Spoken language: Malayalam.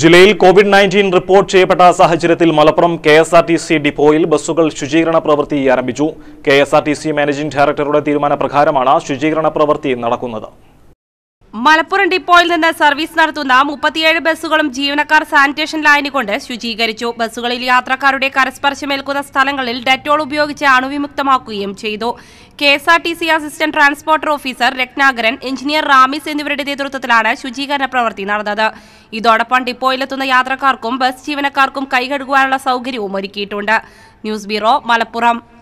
ജില്ലയിൽ കോവിഡ് നയൻറ്റീൻ റിപ്പോർട്ട് ചെയ്യപ്പെട്ട സാഹചര്യത്തിൽ Malappuram K S R T C ഡിപ്പോയിൽ ബസ്സുകൾ ശുചീകരണ പ്രവൃത്തി ആരംഭിച്ചു K S R T C managing ഡയറക്ടറുടെ തീരുമാനപ്രകാരമാണ് ശുചീകരണ പ്രവൃത്തി നടക്കുന്നത് മലപ്പുറം ഡിപ്പോയിൽ നിന്ന് സർവീസ് നടത്തുന്ന മുപ്പത്തിയേഴ് ബസ്സുകളും ജീവനക്കാർ സാനിറ്റേഷൻ ലൈന് കൊണ്ട് ശുചീകരിച്ചു ബസ്സുകളിൽ യാത്രക്കാരുടെ കരസ്പർശമേൽക്കുന്ന സ്ഥലങ്ങളിൽ ഡെറ്റോൾ ഉപയോഗിച്ച് അണുവിമുക്തമാക്കുകയും ചെയ്തു K S R T C assistant transporter officer Ratnakaran engineer Ramees എന്നിവരുടെ നേതൃത്വത്തിലാണ് ശുചീകരണ പ്രവൃത്തി നടന്നത് ഇതോടൊപ്പം ഡിപ്പോയിലെത്തുന്ന യാത്രക്കാർക്കും ബസ് ജീവനക്കാർക്കും കൈകഴുകുവാനുള്ള സൗകര്യവും ഒരുക്കിയിട്ടുണ്ട് ന്യൂസ് ബ്യൂറോ മലപ്പുറം